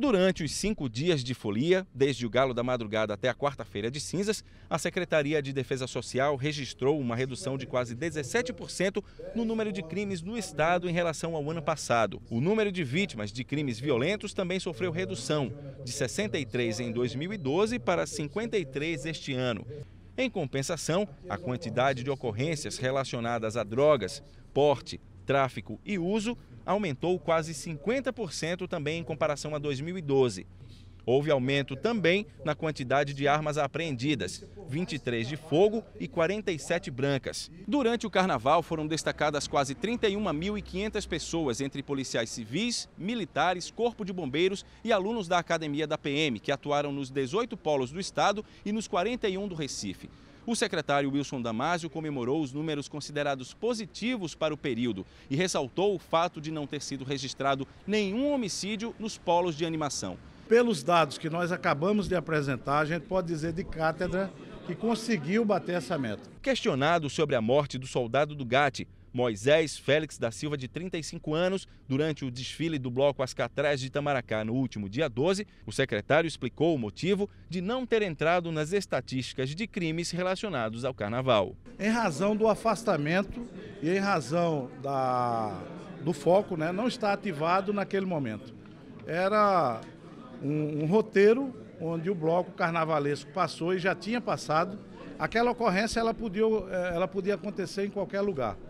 Durante os cinco dias de folia, desde o galo da madrugada até a quarta-feira de cinzas, a Secretaria de Defesa Social registrou uma redução de quase 17% no número de crimes no estado em relação ao ano passado. O número de vítimas de crimes violentos também sofreu redução, de 63 em 2012 para 53 este ano. Em compensação, a quantidade de ocorrências relacionadas a drogas, porte, tráfico e uso aumentou quase 50% também em comparação a 2012. Houve aumento também na quantidade de armas apreendidas, 23 de fogo e 47 brancas. Durante o carnaval foram destacadas quase 31.500 pessoas, entre policiais civis, militares, corpo de bombeiros e alunos da academia da PM, que atuaram nos 18 polos do estado e nos 41 do Recife. O secretário Wilson Damásio comemorou os números considerados positivos para o período e ressaltou o fato de não ter sido registrado nenhum homicídio nos polos de animação. Pelos dados que nós acabamos de apresentar, a gente pode dizer de cátedra que conseguiu bater essa meta. Questionado sobre a morte do soldado do GATE, Moisés Félix da Silva, de 35 anos, durante o desfile do bloco Ascatrás de Itamaracá no último dia 12, o secretário explicou o motivo de não ter entrado nas estatísticas de crimes relacionados ao carnaval. Em razão do afastamento e em razão da, do foco, né, não está ativado naquele momento. Era um, um roteiro onde o bloco carnavalesco passou e já tinha passado. Aquela ocorrência ela podia, eh, ela podia acontecer em qualquer lugar.